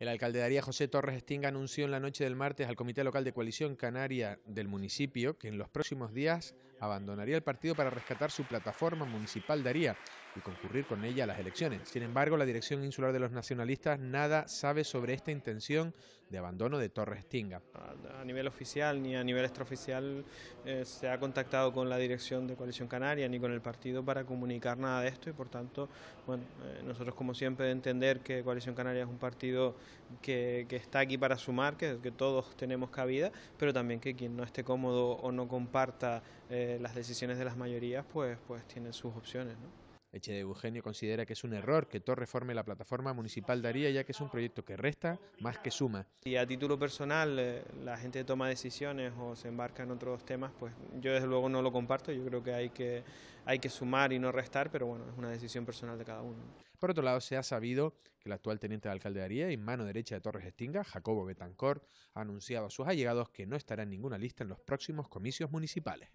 El alcalde de José Torres Stinga anunció en la noche del martes al Comité Local de Coalición Canaria del municipio que en los próximos días abandonaría el partido para rescatar su plataforma municipal Daría y concurrir con ella a las elecciones. Sin embargo, la Dirección Insular de los Nacionalistas nada sabe sobre esta intención de abandono de Torres Tinga. A nivel oficial ni a nivel extraoficial eh, se ha contactado con la dirección de Coalición Canaria ni con el partido para comunicar nada de esto y por tanto, bueno, eh, nosotros como siempre entender que Coalición Canaria es un partido que, está aquí para sumar, que, todos tenemos cabida, pero también que quien no esté cómodo o no comparta eh, eh, las decisiones de las mayorías pues, pues tienen sus opciones. ¿no? Eche de Eugenio considera que es un error que Torre forme la plataforma municipal de ya que es un proyecto que resta más que suma. Y a título personal, eh, la gente toma decisiones o se embarca en otros temas, pues yo desde luego no lo comparto, yo creo que hay que, hay que sumar y no restar, pero bueno, es una decisión personal de cada uno. Por otro lado, se ha sabido que el actual teniente de alcalde de y mano derecha de Torres Estinga, Jacobo Betancourt, ha anunciado a sus allegados que no estará en ninguna lista en los próximos comicios municipales.